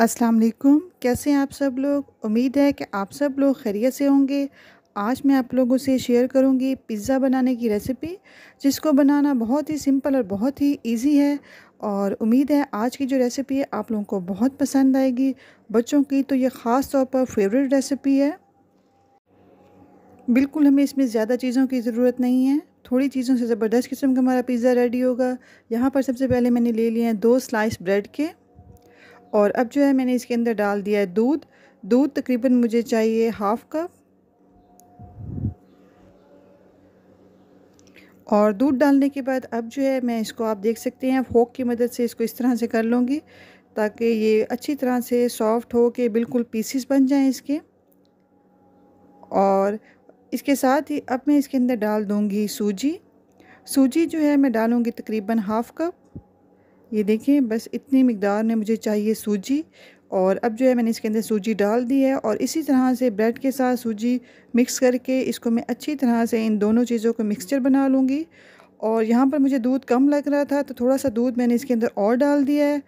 अस्सलाम वालेकुम कैसे हैं आप सब लोग उम्मीद है कि आप सब लोग खैरियत से होंगे आज मैं आप लोगों से शेयर करूंगी पिज़्ज़ा बनाने की रेसिपी जिसको बनाना बहुत ही सिंपल और बहुत ही इजी है और उम्मीद है आज की जो रेसिपी है आप लोगों को बहुत पसंद आएगी बच्चों की तो ये ख़ास तौर पर फेवरेट रेसिपी है बिल्कुल हमें इसमें ज़्यादा चीज़ों की ज़रूरत नहीं है थोड़ी चीज़ों से ज़बरदस्त किस्म का हमारा पिज़्ज़ा रेडी होगा यहाँ पर सबसे पहले मैंने ले लिए हैं दो स्लाइस ब्रेड के और अब जो है मैंने इसके अंदर डाल दिया है दूध दूध तकरीबन मुझे चाहिए हाफ़ कप और दूध डालने के बाद अब जो है मैं इसको आप देख सकते हैं फोक की मदद से इसको इस तरह से कर लूँगी ताकि ये अच्छी तरह से सॉफ्ट हो के बिल्कुल पीसीस बन जाएं इसके और इसके साथ ही अब मैं इसके अंदर डाल दूँगी सूजी सूजी जो है मैं डालूँगी तकरीबन हाफ़ कप ये देखें बस इतनी मकदार में मुझे चाहिए सूजी और अब जो है मैंने इसके अंदर सूजी डाल दी है और इसी तरह से ब्रेड के साथ सूजी मिक्स करके इसको मैं अच्छी तरह से इन दोनों चीज़ों को मिक्सचर बना लूँगी और यहाँ पर मुझे दूध कम लग रहा था तो थोड़ा सा दूध मैंने इसके अंदर और डाल दिया है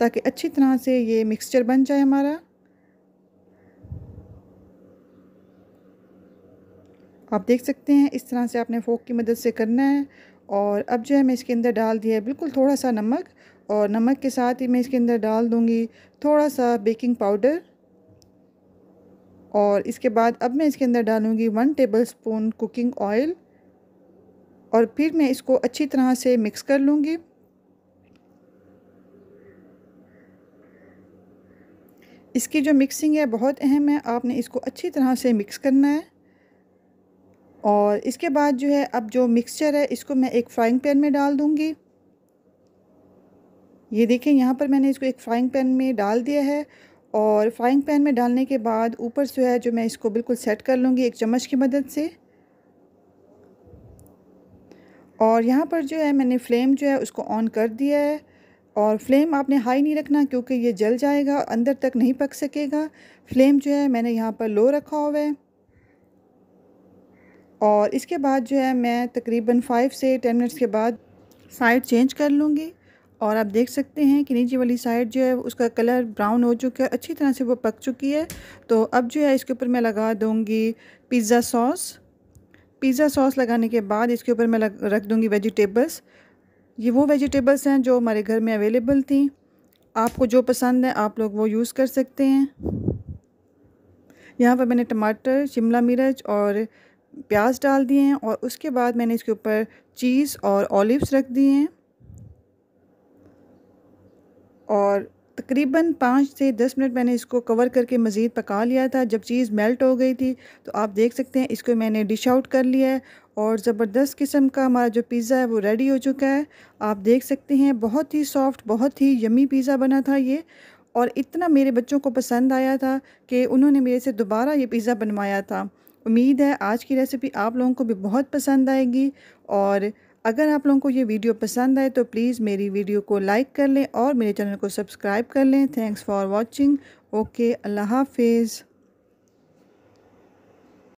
ताकि अच्छी तरह से ये मिक्सचर बन जाए हमारा आप देख सकते हैं इस तरह से आपने फोक की मदद से करना है और अब जो है मैं इसके अंदर डाल दिया है बिल्कुल थोड़ा सा नमक और नमक के साथ ही मैं इसके अंदर डाल दूँगी थोड़ा सा बेकिंग पाउडर और इसके बाद अब मैं इसके अंदर डालूँगी one tablespoon cooking oil और फिर मैं इसको अच्छी तरह से मिक्स कर लूँगी इसकी जो मिक्सिंग है बहुत अहम है आपने इसको अच्छी तरह से मिक्स करना है और इसके बाद जो है अब जो मिक्सचर है इसको मैं एक फ्राइंग पैन में डाल दूँगी ये देखें यहाँ पर मैंने इसको एक फ्राइंग पैन में डाल दिया है और फ्राइंग पैन में डालने के बाद ऊपर से है जो मैं इसको बिल्कुल सेट कर लूँगी एक चम्मच की मदद से और यहाँ पर जो है मैंने फ्लेम जो है उसको ऑन कर दिया है और फ्लेम आपने हाई नहीं रखना क्योंकि ये जल जाएगा अंदर तक नहीं पक सकेगा फ्लेम जो है मैंने यहाँ पर लो रखा हुआ है और इसके बाद जो है मैं तकरीबन फ़ाइव से टेन मिनट्स के बाद साइड चेंज कर लूँगी और आप देख सकते हैं कि नीचे वाली साइड जो है उसका कलर ब्राउन हो चुका है अच्छी तरह से वो पक चुकी है तो अब जो है इसके ऊपर मैं लगा दूँगी पिज़्ज़ा सॉस पिज़्ज़ा सॉस लगाने के बाद इसके ऊपर मैं रख दूँगी वेजिटेबल्स ये वो वेजिटेबल्स हैं जो हमारे घर में अवेलेबल थी आपको जो पसंद है आप लोग वो यूज़ कर सकते हैं यहाँ पर मैंने टमाटर शिमला मिर्च और प्याज डाल दिए हैं और उसके बाद मैंने इसके ऊपर चीज़ और ऑलिव्स रख दिए हैं और तकरीबन पाँच से दस मिनट मैंने इसको कवर करके मज़ीद पका लिया था जब चीज़ मेल्ट हो गई थी तो आप देख सकते हैं इसको मैंने डिश आउट कर लिया है और ज़बरदस्त किस्म का हमारा जो पिज़्ज़ा है वो रेडी हो चुका है आप देख सकते हैं बहुत ही सॉफ्ट बहुत ही यमी पिज़्ज़ा बना था ये और इतना मेरे बच्चों को पसंद आया था कि उन्होंने मेरे से दोबारा ये पिज़्ज़ा बनवाया था उम्मीद है आज की रेसिपी आप लोगों को भी बहुत पसंद आएगी और अगर आप लोगों को ये वीडियो पसंद आए तो प्लीज़ मेरी वीडियो को लाइक कर लें और मेरे चैनल को सब्सक्राइब कर लें थैंक्स फॉर वॉचिंग ओके अल्लाह हाफिज़